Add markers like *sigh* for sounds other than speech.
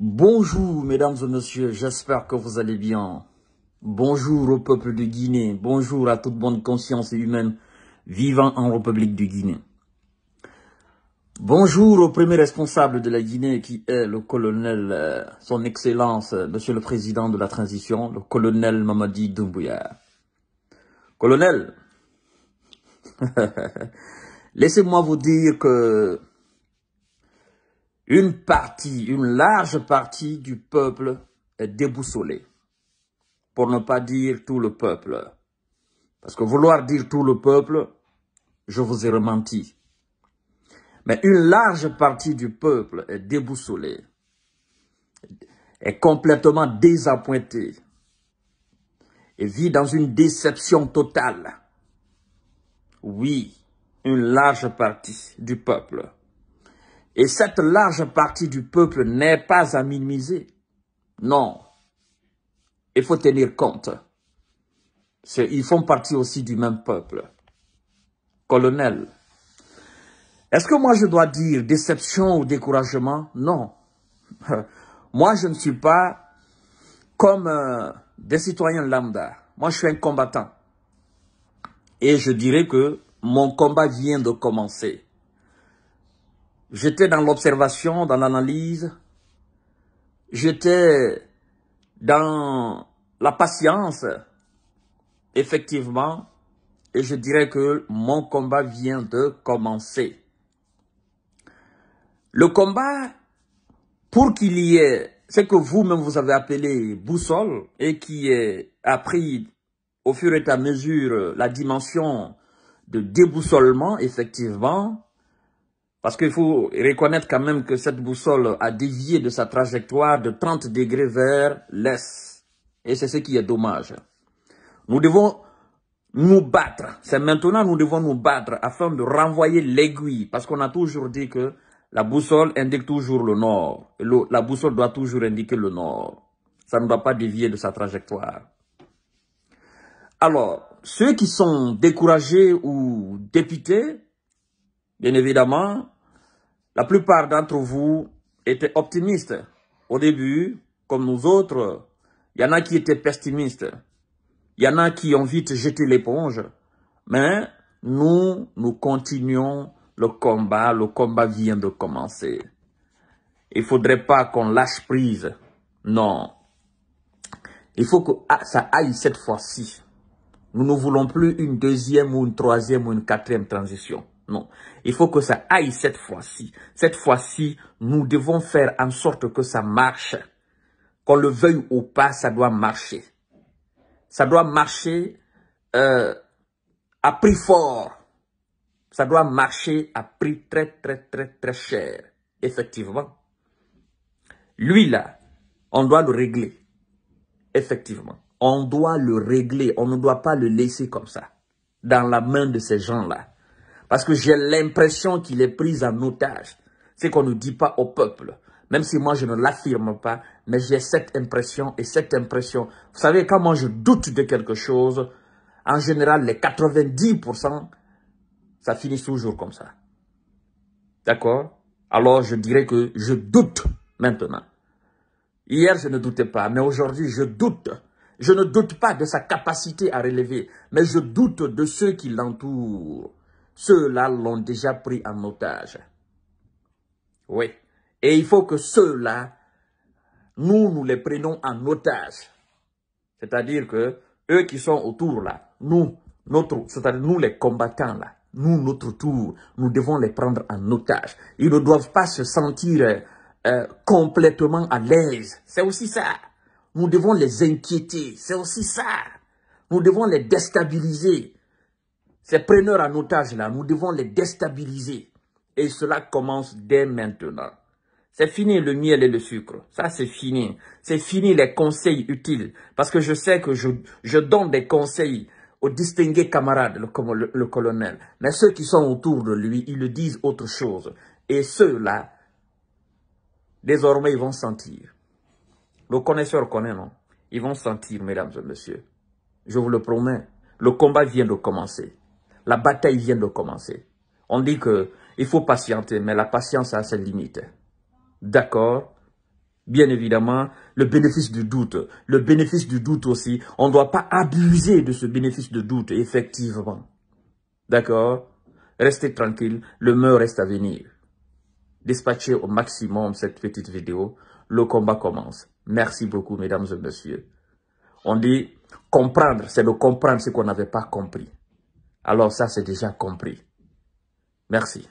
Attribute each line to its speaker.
Speaker 1: Bonjour mesdames et messieurs, j'espère que vous allez bien. Bonjour au peuple de Guinée, bonjour à toute bonne conscience humaine vivant en République de Guinée. Bonjour au premier responsable de la Guinée qui est le colonel, euh, son excellence, euh, monsieur le président de la transition, le colonel Mamadi Doumbouya. Colonel, *laughs* laissez-moi vous dire que une partie, une large partie du peuple est déboussolée, pour ne pas dire tout le peuple. Parce que vouloir dire tout le peuple, je vous ai rementi. Mais une large partie du peuple est déboussolée, est complètement désappointée et vit dans une déception totale. Oui, une large partie du peuple et cette large partie du peuple n'est pas à minimiser. Non. Il faut tenir compte. Ils font partie aussi du même peuple. Colonel. Est-ce que moi je dois dire déception ou découragement Non. *laughs* moi je ne suis pas comme euh, des citoyens lambda. Moi je suis un combattant. Et je dirais que mon combat vient de commencer. J'étais dans l'observation, dans l'analyse. J'étais dans la patience, effectivement. Et je dirais que mon combat vient de commencer. Le combat, pour qu'il y ait ce que vous-même vous avez appelé boussole et qui a appris au fur et à mesure la dimension de déboussolement, effectivement, parce qu'il faut reconnaître quand même que cette boussole a dévié de sa trajectoire de 30 degrés vers l'Est. Et c'est ce qui est dommage. Nous devons nous battre. C'est maintenant nous devons nous battre afin de renvoyer l'aiguille. Parce qu'on a toujours dit que la boussole indique toujours le nord. La boussole doit toujours indiquer le nord. Ça ne doit pas dévier de sa trajectoire. Alors, ceux qui sont découragés ou députés... Bien évidemment, la plupart d'entre vous étaient optimistes au début, comme nous autres. Il y en a qui étaient pessimistes. Il y en a qui ont vite jeté l'éponge. Mais nous, nous continuons le combat. Le combat vient de commencer. Il faudrait pas qu'on lâche prise. Non. Il faut que ça aille cette fois-ci. Nous ne voulons plus une deuxième ou une troisième ou une quatrième transition. Non. Il faut que ça aille cette fois-ci. Cette fois-ci, nous devons faire en sorte que ça marche. Qu'on le veuille ou pas, ça doit marcher. Ça doit marcher euh, à prix fort. Ça doit marcher à prix très, très, très, très cher. Effectivement. Lui, là, on doit le régler. Effectivement. On doit le régler. On ne doit pas le laisser comme ça. Dans la main de ces gens-là. Parce que j'ai l'impression qu'il est pris en otage. C'est qu'on ne dit pas au peuple. Même si moi, je ne l'affirme pas, mais j'ai cette impression et cette impression. Vous savez, quand moi, je doute de quelque chose, en général, les 90%, ça finit toujours comme ça. D'accord Alors, je dirais que je doute maintenant. Hier, je ne doutais pas, mais aujourd'hui, je doute. Je ne doute pas de sa capacité à relever, mais je doute de ceux qui l'entourent. Ceux-là l'ont déjà pris en otage. Oui. Et il faut que ceux-là, nous, nous les prenons en otage. C'est-à-dire que eux qui sont autour là, nous, notre, c'est-à-dire nous les combattants là, nous, notre tour, nous devons les prendre en otage. Ils ne doivent pas se sentir euh, complètement à l'aise. C'est aussi ça. Nous devons les inquiéter. C'est aussi ça. Nous devons les déstabiliser. Ces preneurs en otage là, nous devons les déstabiliser. Et cela commence dès maintenant. C'est fini le miel et le sucre. Ça, c'est fini. C'est fini les conseils utiles. Parce que je sais que je, donne des conseils aux distingués camarades, le, colonel. Mais ceux qui sont autour de lui, ils le disent autre chose. Et ceux-là, désormais, ils vont sentir. Le connaisseur connaît, non Ils vont sentir, mesdames et messieurs. Je vous le promets, le combat vient de commencer. La bataille vient de commencer. On dit qu'il faut patienter, mais la patience a ses limites. D'accord Bien évidemment, le bénéfice du doute. Le bénéfice du doute aussi. On ne doit pas abuser de ce bénéfice de doute, effectivement. D'accord Restez tranquille, le meurtre reste à venir. Dispatchez au maximum cette petite vidéo. Le combat commence. Merci beaucoup, mesdames et messieurs. On dit comprendre, c'est de comprendre ce qu'on n'avait pas compris. Alors ça, c'est déjà compris. Merci.